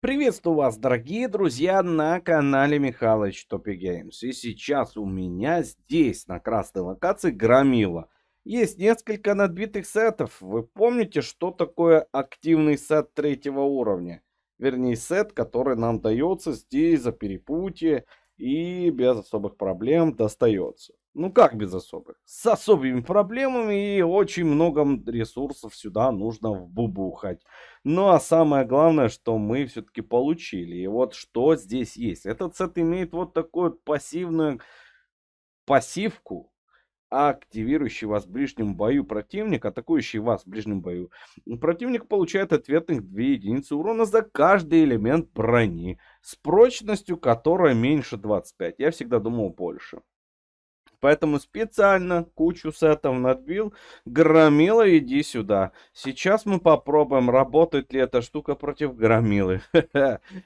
Приветствую вас, дорогие друзья, на канале Михалыч Топи Геймс. И сейчас у меня здесь, на красной локации, громила. Есть несколько надбитых сетов. Вы помните, что такое активный сет третьего уровня? Вернее, сет, который нам дается здесь за перепутье и без особых проблем достается. Ну как без особых? С особыми проблемами и очень много ресурсов сюда нужно вбубухать. Ну а самое главное, что мы все-таки получили. И вот что здесь есть. Этот сет имеет вот такую пассивную пассивку, активирующий вас в ближнем бою противник, атакующий вас в ближнем бою. Противник получает ответных 2 единицы урона за каждый элемент брони с прочностью, которая меньше 25. Я всегда думал больше. Поэтому специально кучу сетов надбил. Громила, иди сюда. Сейчас мы попробуем, работает ли эта штука против громилы.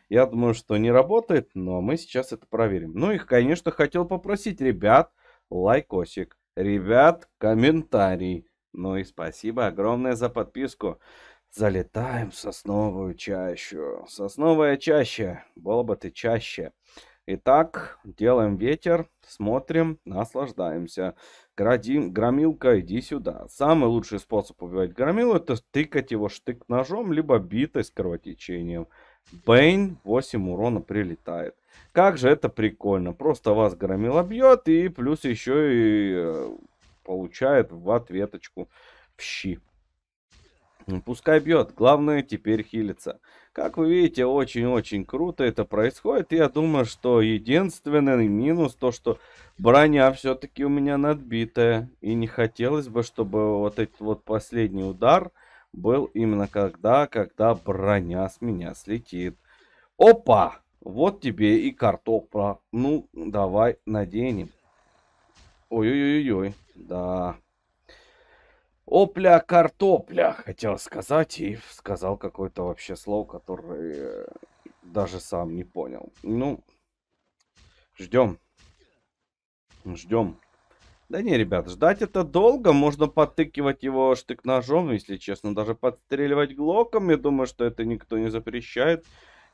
Я думаю, что не работает, но мы сейчас это проверим. Ну и, конечно, хотел попросить ребят лайкосик. Ребят, комментарий. Ну и спасибо огромное за подписку. Залетаем в сосновую чащу. Сосновая чаще, Было бы ты чаще. Итак, делаем ветер, смотрим, наслаждаемся. Градим, громилка, иди сюда. Самый лучший способ убивать громилу это тыкать его штык ножом, либо битой с кровотечением. Бейн 8 урона прилетает. Как же это прикольно. Просто вас громила бьет и плюс еще и э, получает в ответочку в щи. Ну, пускай бьет, главное теперь хилиться. Как вы видите, очень-очень круто это происходит. Я думаю, что единственный минус то, что броня все-таки у меня надбитая. И не хотелось бы, чтобы вот этот вот последний удар был именно когда, когда броня с меня слетит. Опа! Вот тебе и картопра. Ну, давай наденем. Ой-ой-ой-ой. Да. Опля картопля, хотел сказать, и сказал какое-то вообще слово, которое даже сам не понял. Ну, ждем. Ждем. Да не, ребят, ждать это долго. Можно потыкивать его штык-ножом, если честно. Даже подстреливать глоком. Я думаю, что это никто не запрещает.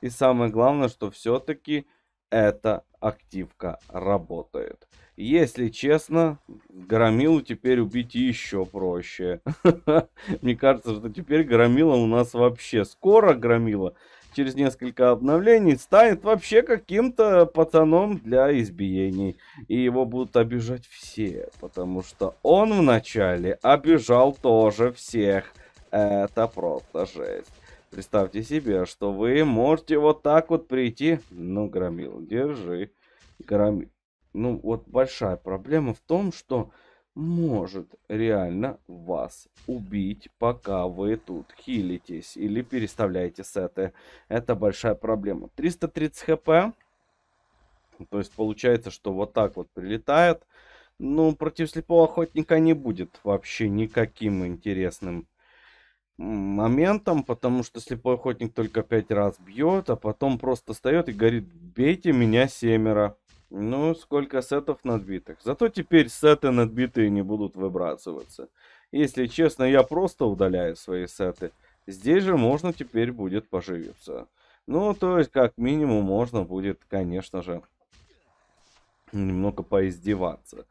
И самое главное, что все-таки эта активка работает. Если честно, Громилу теперь убить еще проще. Мне кажется, что теперь Громила у нас вообще скоро Громила через несколько обновлений станет вообще каким-то пацаном для избиений. И его будут обижать все, потому что он вначале обижал тоже всех. Это просто жесть. Представьте себе, что вы можете вот так вот прийти. Ну, громил, держи. Громил. Ну, вот большая проблема в том, что может реально вас убить, пока вы тут хилитесь или переставляете сеты. Это большая проблема. 330 хп. То есть получается, что вот так вот прилетает. Ну, против слепого охотника не будет вообще никаким интересным моментом, потому что слепой охотник только пять раз бьет, а потом просто встает и говорит, бейте меня семеро. Ну, сколько сетов надбитых. Зато теперь сеты надбитые не будут выбрасываться. Если честно, я просто удаляю свои сеты. Здесь же можно теперь будет поживиться. Ну, то есть, как минимум, можно будет, конечно же, немного поиздеваться.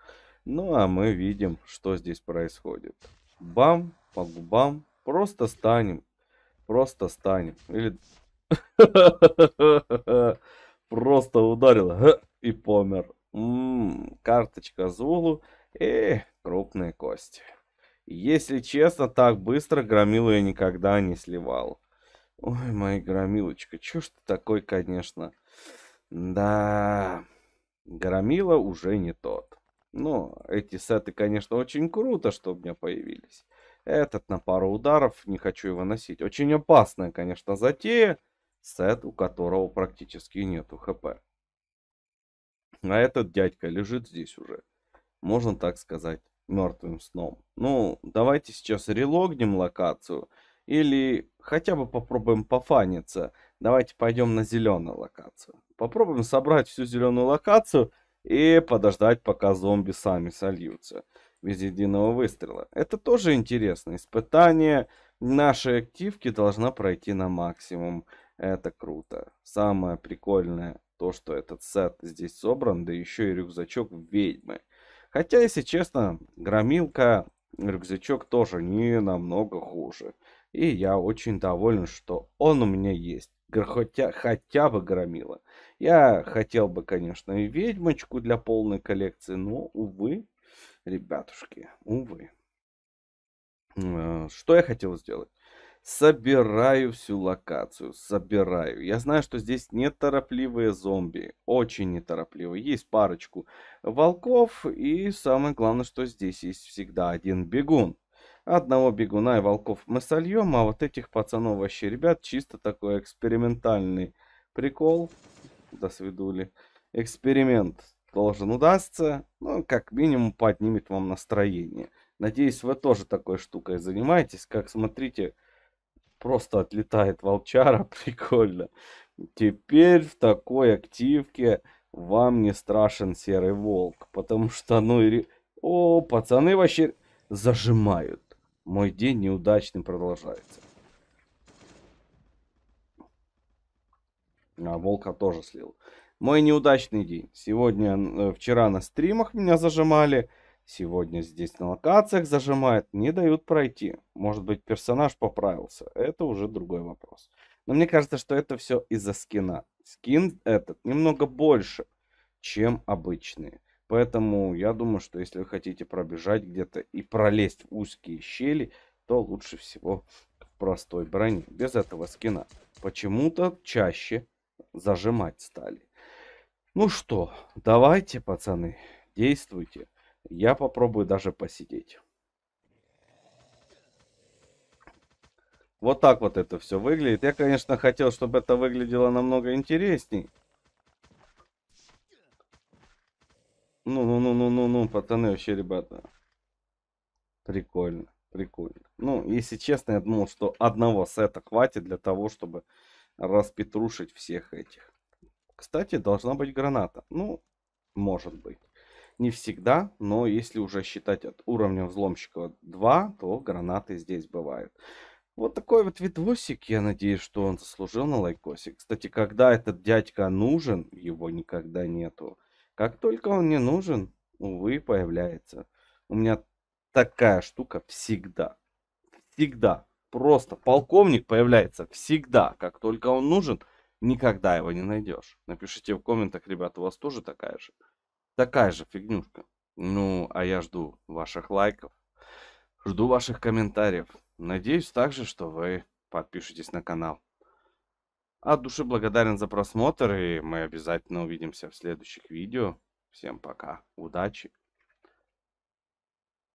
Ну, а мы видим, что здесь происходит. Бам, по губам, Просто станем. Просто станем. Или... Просто ударил и помер. М-м, карточка Зулу и крупные кости. Если честно, так быстро громилу я никогда не сливал. Ой, моя громилочка, чё ж ты такой, конечно. Да, громила уже не тот. Но эти сеты, конечно, очень круто, что у меня появились. Этот на пару ударов, не хочу его носить. Очень опасная, конечно, затея. Сет, у которого практически нету хп. А этот дядька лежит здесь уже. Можно так сказать, мертвым сном. Ну, давайте сейчас релогнем локацию. Или хотя бы попробуем пофаниться. Давайте пойдем на зеленую локацию. Попробуем собрать всю зеленую локацию и подождать, пока зомби сами сольются без единого выстрела. Это тоже интересно. Испытание нашей активки должна пройти на максимум. Это круто. Самое прикольное то, что этот сет здесь собран, да еще и рюкзачок ведьмы. Хотя, если честно, громилка, рюкзачок тоже не намного хуже. И я очень доволен, что он у меня есть. Хотя, хотя бы громила. Я хотел бы, конечно, и ведьмочку для полной коллекции, но, увы, ребятушки, увы. Э, что я хотел сделать? Собираю всю локацию, собираю. Я знаю, что здесь неторопливые зомби, очень неторопливые. Есть парочку волков и самое главное, что здесь есть всегда один бегун. Одного бегуна и волков мы сольем, а вот этих пацанов вообще, ребят, чисто такой экспериментальный прикол. До свидули. Эксперимент должен удастся, ну, как минимум, поднимет вам настроение. Надеюсь, вы тоже такой штукой занимаетесь. Как смотрите, просто отлетает волчара, прикольно. Теперь в такой активке вам не страшен серый волк, потому что, ну, и... О, пацаны вообще зажимают. Мой день неудачный продолжается. А волка тоже слил. Мой неудачный день. Сегодня, э, вчера на стримах меня зажимали, сегодня здесь на локациях зажимают, не дают пройти. Может быть, персонаж поправился. Это уже другой вопрос. Но мне кажется, что это все из-за скина. Скин этот немного больше, чем обычные. Поэтому я думаю, что если вы хотите пробежать где-то и пролезть в узкие щели, то лучше всего в простой броне, без этого скина. Почему-то чаще зажимать стали. Ну что, давайте, пацаны, действуйте. Я попробую даже посидеть. Вот так вот это все выглядит. Я, конечно, хотел, чтобы это выглядело намного интересней. Ну-ну-ну-ну-ну-ну, пацаны, вообще, ребята. Прикольно, прикольно. Ну, если честно, я думал, что одного сета хватит для того, чтобы распетрушить всех этих. Кстати, должна быть граната. Ну, может быть. Не всегда, но если уже считать от уровня взломщика 2, то гранаты здесь бывают. Вот такой вот видосик, я надеюсь, что он заслужил на лайкосик. Кстати, когда этот дядька нужен, его никогда нету. Как только он не нужен, увы, появляется. У меня такая штука всегда. Всегда. Просто полковник появляется всегда, как только он нужен – никогда его не найдешь. Напишите в комментах, ребята, у вас тоже такая же? Такая же фигнюшка. Ну, а я жду ваших лайков, жду ваших комментариев. Надеюсь также, что вы подпишетесь на канал. От души благодарен за просмотр, и мы обязательно увидимся в следующих видео. Всем пока, удачи!